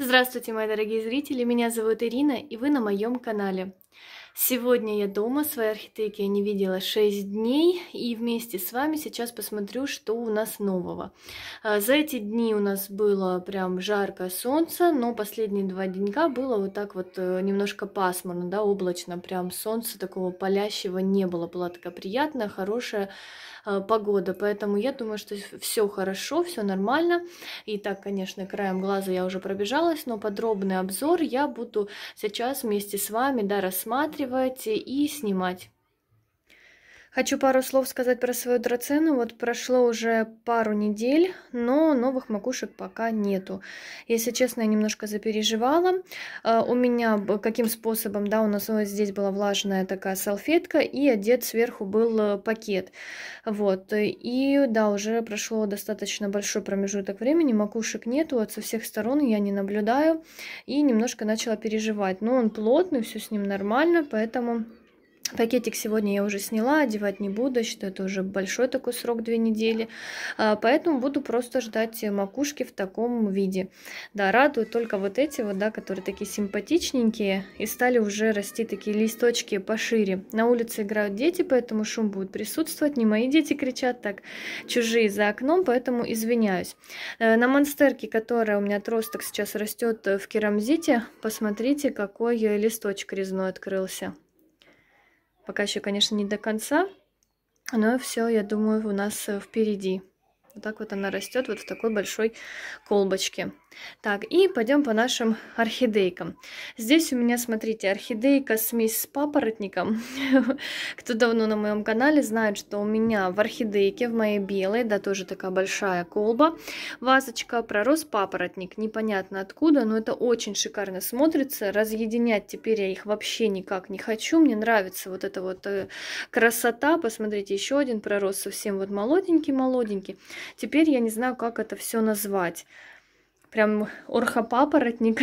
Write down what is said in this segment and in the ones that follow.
Здравствуйте, мои дорогие зрители! Меня зовут Ирина, и вы на моем канале. Сегодня я дома, своей орхидеки я не видела 6 дней, и вместе с вами сейчас посмотрю, что у нас нового. А, за эти дни у нас было прям жаркое солнце, но последние два денька было вот так вот э, немножко пасмурно, да, облачно, прям солнца такого палящего не было, была такая приятная, хорошая а, погода. Поэтому я думаю, что все хорошо, все нормально. И так, конечно, краем глаза я уже пробежалась, но подробный обзор я буду сейчас вместе с вами да, рассматривать и снимать. Хочу пару слов сказать про свою драцену. Вот прошло уже пару недель, но новых макушек пока нету. Если честно, я немножко запереживала. А, у меня каким способом, да, у нас вот здесь была влажная такая салфетка и одет сверху был э, пакет. Вот, и да, уже прошло достаточно большой промежуток времени, макушек нету, вот со всех сторон я не наблюдаю и немножко начала переживать. Но он плотный, все с ним нормально, поэтому... Пакетик сегодня я уже сняла, одевать не буду, считаю, это уже большой такой срок, две недели, а, поэтому буду просто ждать макушки в таком виде. Да, радуют только вот эти вот, да, которые такие симпатичненькие и стали уже расти такие листочки пошире. На улице играют дети, поэтому шум будет присутствовать, не мои дети кричат так, чужие за окном, поэтому извиняюсь. Э, на монстерке, которая у меня тросток сейчас растет в керамзите, посмотрите, какой листочек резной открылся. Пока еще, конечно, не до конца, но все, я думаю, у нас э, впереди. Вот так вот она растет вот в такой большой колбочке. Так, и пойдем по нашим орхидейкам. Здесь у меня, смотрите, орхидейка смесь с папоротником. Кто давно на моем канале знает, что у меня в орхидейке, в моей белой, да, тоже такая большая колба, вазочка, пророс папоротник. Непонятно откуда, но это очень шикарно смотрится. Разъединять теперь я их вообще никак не хочу. Мне нравится вот эта вот э, красота. Посмотрите, еще один пророс совсем вот молоденький-молоденький. Теперь я не знаю, как это все назвать. Прям орхопапоротник.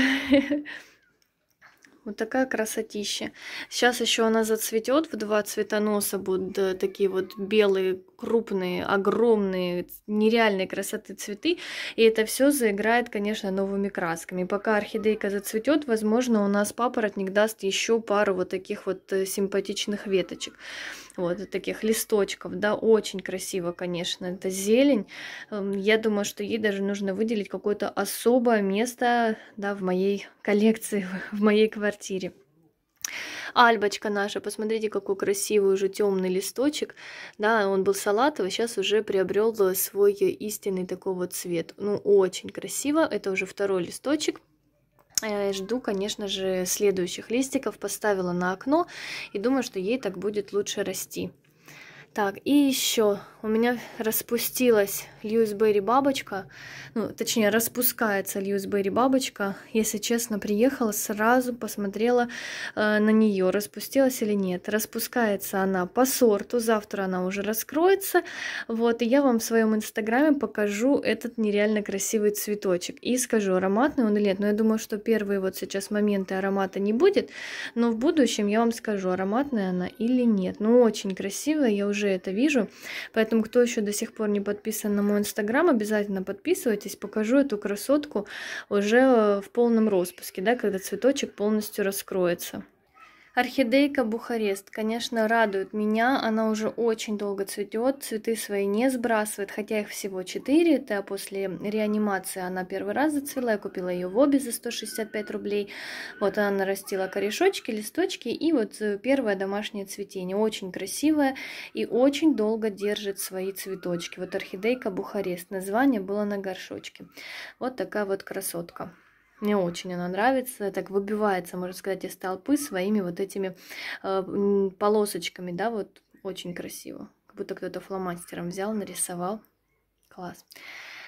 Вот такая красотища. Сейчас еще она зацветет в два цветоноса будут э, такие вот белые крупные, огромные, нереальные красоты цветы, и это все заиграет, конечно, новыми красками. Пока орхидейка зацветет, возможно, у нас папоротник даст еще пару вот таких вот э, симпатичных веточек, вот таких листочков, да, очень красиво, конечно, это зелень. Эм, я думаю, что ей даже нужно выделить какое-то особое место, да, в моей коллекции, в моей квартире. Альбочка наша, посмотрите, какой красивый уже темный листочек. Да, он был салатовый, сейчас уже приобрел свой истинный такой вот цвет. Ну, очень красиво. Это уже второй листочек. Э, жду, конечно же, следующих листиков. Поставила на окно и думаю, что ей так будет лучше расти. Так, и еще у меня распустилась Льюисберри бабочка, ну, точнее, распускается Льюисберри бабочка. Если честно, приехала, сразу посмотрела э, на нее, распустилась или нет. Распускается она по сорту, завтра она уже раскроется. Вот, и я вам в своем инстаграме покажу этот нереально красивый цветочек. И скажу, ароматный он или нет. Но я думаю, что первые вот сейчас моменты аромата не будет, но в будущем я вам скажу, ароматная она или нет. Ну, очень красивая, я уже уже это вижу. Поэтому, кто еще до сих пор не подписан на мой инстаграм, обязательно подписывайтесь. Покажу эту красотку уже э, в полном распуске, да, когда цветочек полностью раскроется. Орхидейка Бухарест, конечно, радует меня, она уже очень долго цветет, цветы свои не сбрасывает, хотя их всего 4, это после реанимации она первый раз зацвела, я купила ее в обе за 165 рублей, вот она нарастила корешочки, листочки и вот э, первое домашнее цветение, очень красивое и очень долго держит свои цветочки, вот орхидейка Бухарест, название было на горшочке, вот такая вот красотка. Мне очень она нравится, так выбивается, можно сказать, из толпы своими вот этими э, полосочками, да, вот очень красиво. Как будто кто-то фломастером взял, нарисовал. Класс.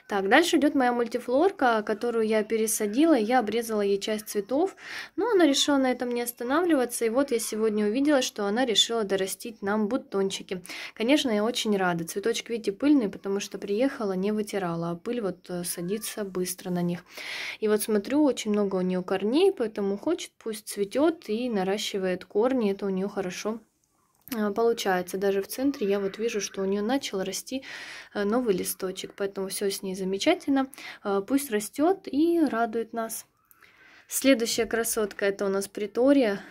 Так, дальше идет моя мультифлорка, которую я пересадила, я обрезала ей часть цветов, но она решила на этом не останавливаться, и вот я сегодня увидела, что она решила дорастить нам бутончики. Конечно, я очень рада. Цветочки, видите, пыльные, потому что приехала, не вытирала, а пыль вот э, садится быстро на них. И вот смотрю, очень много у нее корней, поэтому хочет, пусть цветет и наращивает корни, это у нее хорошо а, получается, даже в центре я вот вижу, что у нее начал расти э, новый листочек, поэтому все с ней замечательно. А, пусть растет и радует нас. Следующая красотка это у нас притория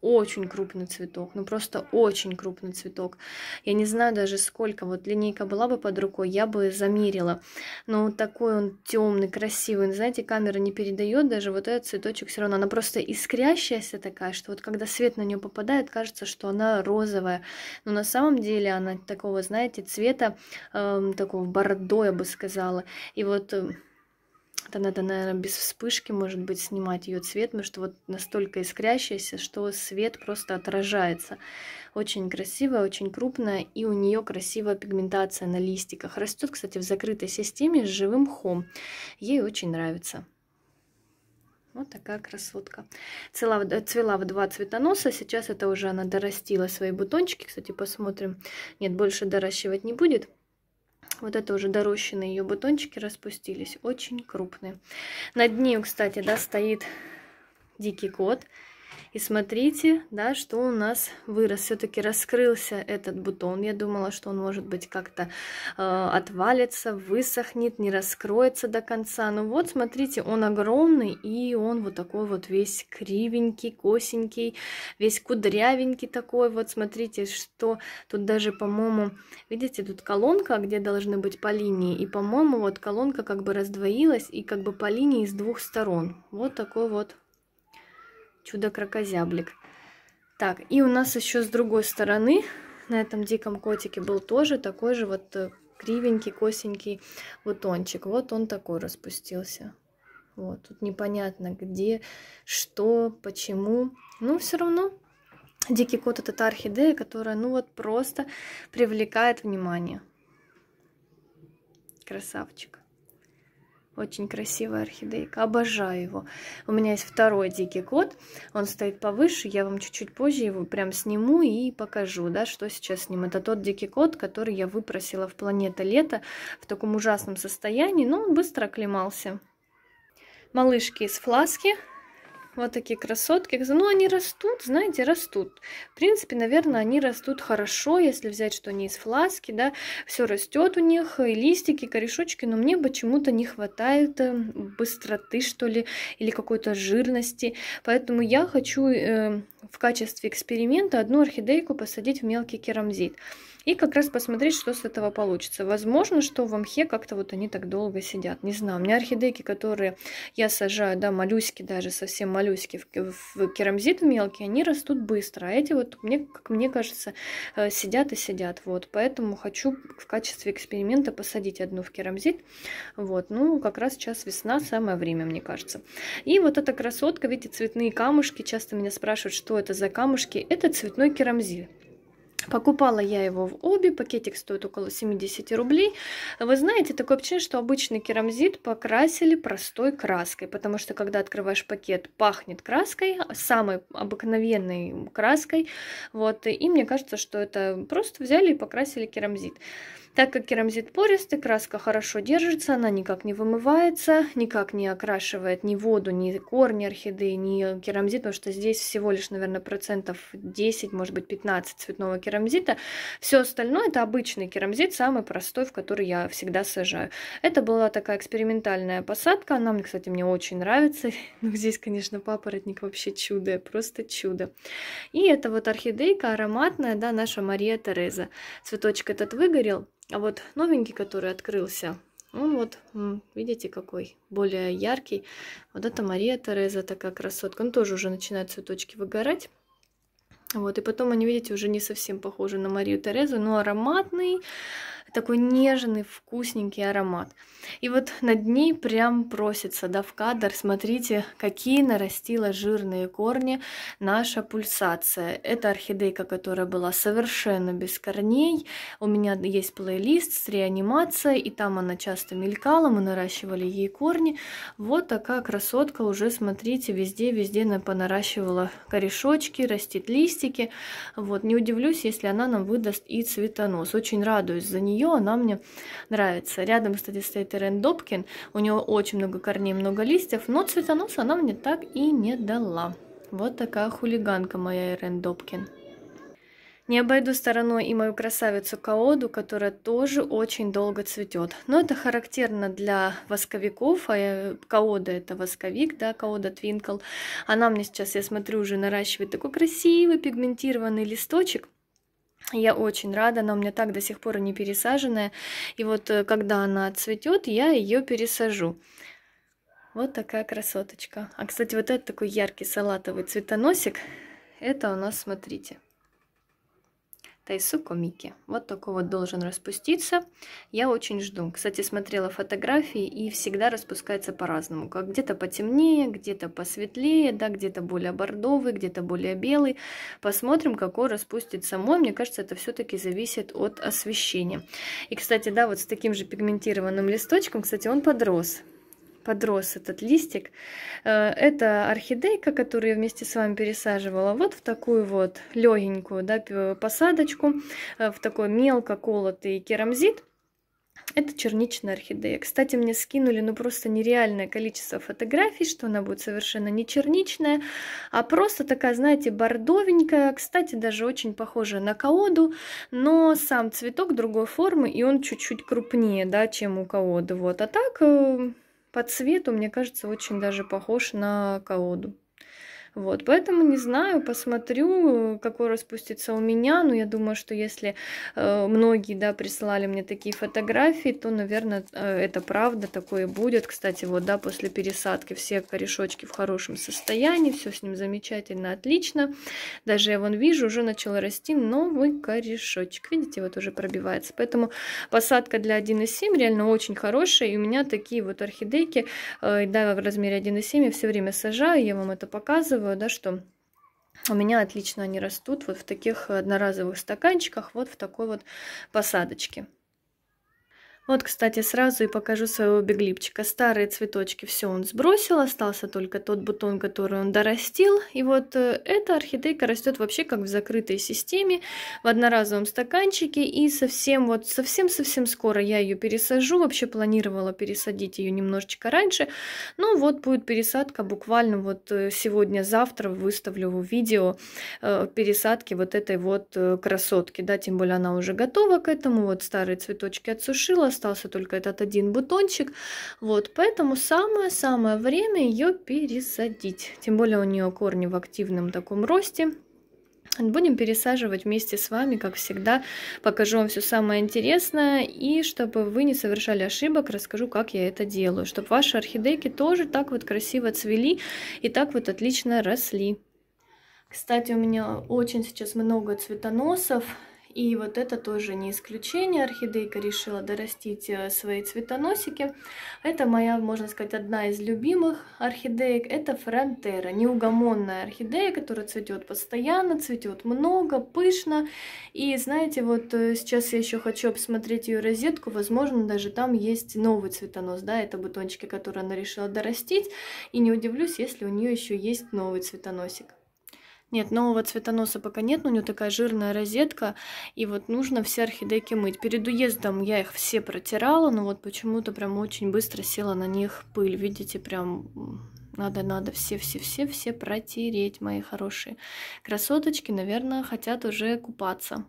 очень крупный цветок, ну просто очень крупный цветок. Я не знаю даже сколько, вот линейка была бы под рукой, я бы замерила. Но вот такой он темный, красивый, ну, знаете, камера не передает даже вот этот цветочек все равно. Она просто искрящаяся такая, что вот когда свет на нее попадает, кажется, что она розовая. Но на самом деле она такого, знаете, цвета, э, такого бордо, я бы сказала. И вот эм, это надо, наверное, без вспышки, может быть, снимать ее цвет, потому что вот настолько искрящаяся, что свет просто отражается. Очень красивая, очень крупная, и у нее красивая пигментация на листиках. Растет, кстати, в закрытой системе с живым хом. Ей очень нравится. Вот такая красотка. Цела, цвела в два цветоноса. Сейчас это уже она дорастила свои бутончики. Кстати, посмотрим. Нет, больше доращивать не будет. Вот это уже дорощенные ее бутончики распустились, очень крупные. Над ней, кстати, да, стоит дикий кот. И смотрите, да, что у нас вырос. Все-таки раскрылся этот бутон. Я думала, что он может быть как-то э, отвалится, высохнет, не раскроется до конца. Но вот, смотрите, он огромный, и он вот такой вот весь кривенький, косенький, весь кудрявенький такой. Вот, смотрите, что тут даже, по-моему, видите, тут колонка, где должны быть по линии. И, по-моему, вот колонка как бы раздвоилась, и как бы по линии с двух сторон. Вот такой вот чудо-крокозяблик. Так, и у нас еще с другой стороны на этом диком котике был тоже такой же вот э, кривенький, косенький бутончик. Вот он такой распустился. Вот, тут непонятно где, что, почему. Но ну, все равно дикий кот это та орхидея, которая, ну вот, просто привлекает внимание. Красавчик. Очень красивая орхидейка. Обожаю его. У меня есть второй дикий кот. Он стоит повыше. Я вам чуть-чуть позже его прям сниму и покажу, да, что сейчас с ним. Это тот дикий кот, который я выпросила в планета лето в таком ужасном состоянии, но он быстро оклемался малышки из фласки. Вот такие красотки. Ну, они растут, знаете, растут. В принципе, наверное, они растут хорошо, если взять, что они из фласки, да, все растет у них, и листики, и корешочки, но мне почему-то не хватает э, быстроты, что ли, или какой-то жирности. Поэтому я хочу э, в качестве эксперимента одну орхидейку посадить в мелкий керамзит и как раз посмотреть, что с этого получится. Возможно, что в мхе как-то вот они так долго сидят, не знаю. У меня орхидейки, которые я сажаю, да, малюськи даже, совсем малюськи, в керамзит мелкие, они растут быстро, а эти вот, мне, как мне кажется, э, сидят и сидят, вот. Поэтому хочу в качестве эксперимента посадить одну в керамзит, вот. Ну, как раз сейчас весна, самое время, мне кажется. И вот эта красотка, видите, цветные камушки, часто меня спрашивают, что это за камушки. Это цветной керамзит. Покупала я его в обе, пакетик стоит около 70 рублей. Вы знаете, такое впечатление, что обычный керамзит покрасили простой краской, потому что когда открываешь пакет, пахнет краской, самой обыкновенной краской. Вот, и мне кажется, что это просто взяли и покрасили керамзит. Так как керамзит пористый, краска хорошо держится, она никак не вымывается, никак не окрашивает ни воду, ни корни орхидеи, ни керамзит, потому что здесь всего лишь, наверное, процентов 10, может быть 15 цветного керамзита. Все остальное это обычный керамзит, самый простой, в который я всегда сажаю. Это была такая экспериментальная посадка, она, мне, кстати, мне очень нравится. Ну, здесь, конечно, папоротник вообще чудо, просто чудо. И это вот орхидейка ароматная, да, наша Мария Тереза. Цветочек этот выгорел, а вот новенький, который открылся, он вот, видите, какой более яркий. Вот это Мария Тереза, такая красотка. Он ну, тоже уже начинает цветочки выгорать. Вот, и потом они, видите, уже не совсем похожи на Марию Терезу, но ароматный, такой нежный, вкусненький аромат. И вот над ней прям просится, да, в кадр, смотрите, какие нарастила жирные корни наша пульсация. Это орхидейка, которая была совершенно без корней. У меня есть плейлист с реанимацией, и там она часто мелькала, мы наращивали ей корни. Вот такая красотка уже, смотрите, везде-везде понаращивала корешочки, растет листики. Вот, не удивлюсь, если она нам выдаст и цветонос. Очень радуюсь за нее нее, она мне нравится. Рядом, кстати, стоит Ирен Добкин, у него очень много корней, много листьев, но цветонос она мне так и не дала. Вот такая хулиганка моя Ирен Добкин. Не обойду стороной и мою красавицу Каоду, которая тоже очень долго цветет. Но это характерно для восковиков, а Каода это восковик, да, Каода Твинкл. Она мне сейчас, я смотрю, уже наращивает такой красивый пигментированный листочек. Я очень рада, она у меня так до сих пор и не пересаженная. И вот э, когда она отцветет, я ее пересажу. Вот такая красоточка. А, кстати, вот этот такой яркий салатовый цветоносик, это у нас, смотрите, Тайсуко Мики. Вот такой вот должен распуститься. Я очень жду. Кстати, смотрела фотографии и всегда распускается по-разному. Как где-то потемнее, где-то посветлее, да, где-то более бордовый, где-то более белый. Посмотрим, какой распустится мой. Мне кажется, это все-таки зависит от освещения. И, кстати, да, вот с таким же пигментированным листочком, кстати, он подрос подрос этот листик. Э, это орхидейка, которую я вместе с вами пересаживала вот в такую вот легенькую да, посадочку, э, в такой мелко колотый керамзит. Это черничная орхидея. Кстати, мне скинули ну просто нереальное количество фотографий, что она будет совершенно не черничная, а просто такая, знаете, бордовенькая. Кстати, даже очень похожая на каоду, но сам цветок другой формы, и он чуть-чуть крупнее, да, чем у каоды. Вот, а так э, по цвету, мне кажется, очень даже похож на колоду. Вот, поэтому не знаю, посмотрю, какой распустится у меня. Но я думаю, что если э, многие, да, присылали мне такие фотографии, то, наверное, э, это правда, такое будет. Кстати, вот, да, после пересадки все корешочки в хорошем состоянии, все с ним замечательно, отлично. Даже я вон вижу, уже начал расти новый корешочек. Видите, вот уже пробивается. Поэтому посадка для 1,7 реально очень хорошая. И у меня такие вот орхидейки, э, да, в размере 1,7 я все время сажаю, я вам это показываю рассказываю, да, что у меня отлично они растут вот в таких одноразовых стаканчиках, вот в такой вот посадочке. Вот, кстати, сразу и покажу своего беглипчика. Старые цветочки все он сбросил, остался только тот бутон, который он дорастил. И вот э, эта орхидейка растет вообще как в закрытой системе, в одноразовом стаканчике. И совсем вот, совсем-совсем скоро я ее пересажу. Вообще планировала пересадить ее немножечко раньше. Но ну вот будет пересадка буквально вот э, сегодня-завтра выставлю видео э, пересадки вот этой вот красотки. Да, тем более она уже готова к этому. Вот старые цветочки отсушила, остался только этот один бутончик. Вот, поэтому самое-самое время ее пересадить. Тем более у нее корни в активном таком росте. Будем пересаживать вместе с вами, как всегда. Покажу вам все самое интересное. И чтобы вы не совершали ошибок, расскажу, как я это делаю. Чтобы ваши орхидейки тоже так вот красиво цвели и так вот отлично росли. Кстати, у меня очень сейчас много цветоносов. И вот это тоже не исключение. Орхидейка решила дорастить э, свои цветоносики. Это моя, можно сказать, одна из любимых орхидеек. Это фронтера, неугомонная орхидея, которая цветет постоянно, цветет много, пышно. И знаете, вот э, сейчас я еще хочу посмотреть ее розетку. Возможно, даже там есть новый цветонос, да, это бутончики, которые она решила дорастить. И не удивлюсь, если у нее еще есть новый цветоносик. Нет, нового цветоноса пока нет, но у него такая жирная розетка, и вот нужно все орхидейки мыть. Перед уездом я их все протирала, но вот почему-то прям очень быстро села на них пыль. Видите, прям надо-надо все-все-все-все протереть, мои хорошие. Красоточки, наверное, хотят уже купаться.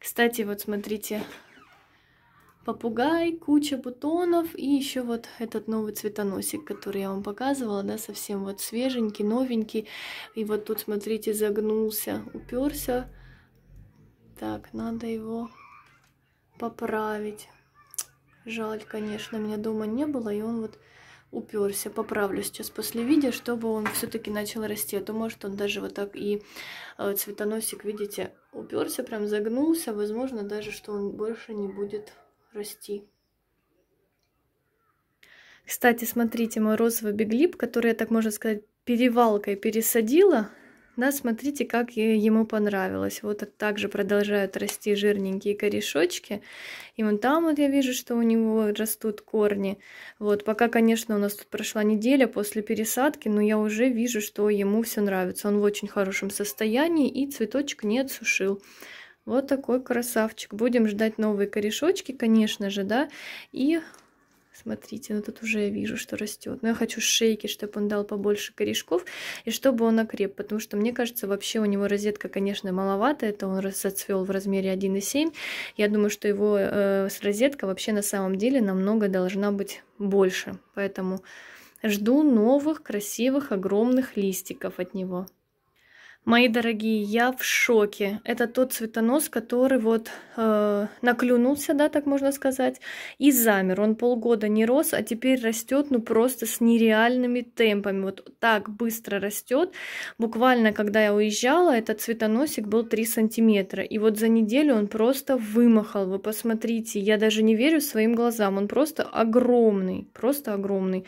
Кстати, вот смотрите, попугай, куча бутонов и еще вот этот новый цветоносик, который я вам показывала, да, совсем вот свеженький, новенький. И вот тут, смотрите, загнулся, уперся. Так, надо его поправить. Жаль, конечно, меня дома не было, и он вот уперся. Поправлю сейчас после видео, чтобы он все-таки начал расти. А то, может, он даже вот так и э, цветоносик, видите, уперся, прям загнулся. Возможно, даже, что он больше не будет прости. Кстати, смотрите, мой розовый биглип, который я, так можно сказать, перевалкой пересадила. Да, смотрите, как ему понравилось. Вот также продолжают расти жирненькие корешочки. И вон там вот я вижу, что у него растут корни. Вот, пока, конечно, у нас тут прошла неделя после пересадки, но я уже вижу, что ему все нравится. Он в очень хорошем состоянии и цветочек не отсушил. Вот такой красавчик. Будем ждать новые корешочки, конечно же, да. И смотрите, ну тут уже я вижу, что растет. Но я хочу шейки, чтобы он дал побольше корешков и чтобы он окреп, потому что мне кажется, вообще у него розетка, конечно, маловато. Это он зацвел в размере 1,7. Я думаю, что его э, розетка вообще на самом деле намного должна быть больше. Поэтому жду новых красивых огромных листиков от него. Мои дорогие, я в шоке. Это тот цветонос, который вот э, наклюнулся, да, так можно сказать, и замер. Он полгода не рос, а теперь растет, ну просто с нереальными темпами. Вот так быстро растет. Буквально, когда я уезжала, этот цветоносик был 3 сантиметра. И вот за неделю он просто вымахал. Вы посмотрите, я даже не верю своим глазам. Он просто огромный, просто огромный.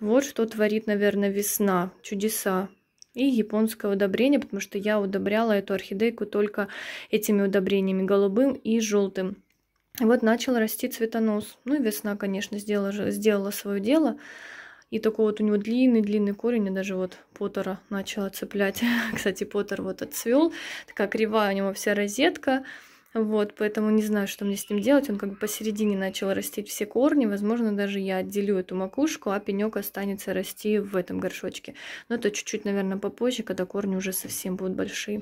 Вот что творит, наверное, весна. Чудеса и японское удобрение, потому что я удобряла эту орхидейку только этими удобрениями голубым и желтым. И вот начал расти цветонос. Ну и весна, конечно, сделала, сделала свое дело. И такой вот у него длинный-длинный корень, и даже вот Поттера начала цеплять. Кстати, Поттер вот отцвел. Такая кривая у него вся розетка. Вот, поэтому не знаю, что мне с ним делать. Он как бы посередине начал расти все корни. Возможно, даже я отделю эту макушку, а пенек останется расти в этом горшочке. Но это чуть-чуть, наверное, попозже, когда корни уже совсем будут большие.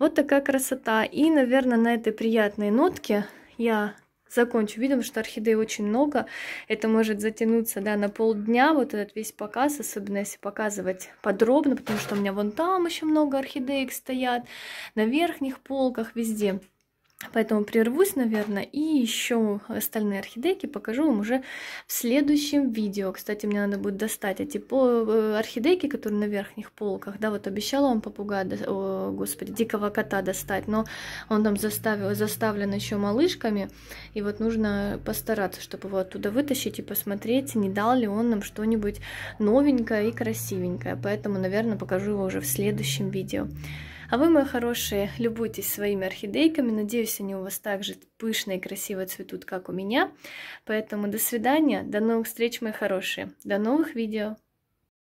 Вот такая красота. И, наверное, на этой приятной нотке я закончу видим, что орхидей очень много. Это может затянуться да, на полдня, вот этот весь показ, особенно если показывать подробно, потому что у меня вон там еще много орхидеек стоят, на верхних полках, везде. Поэтому прервусь, наверное, и еще остальные орхидейки покажу вам уже в следующем видео. Кстати, мне надо будет достать эти э, орхидейки, которые на верхних полках. Да, вот обещала вам попугая, о, господи, дикого кота достать, но он там заставил, заставлен еще малышками. И вот нужно постараться, чтобы его оттуда вытащить и посмотреть, не дал ли он нам что-нибудь новенькое и красивенькое. Поэтому, наверное, покажу его уже в следующем видео. А вы, мои хорошие, любуйтесь своими орхидейками. Надеюсь, они у вас также пышно и красиво цветут, как у меня. Поэтому до свидания, до новых встреч, мои хорошие, до новых видео.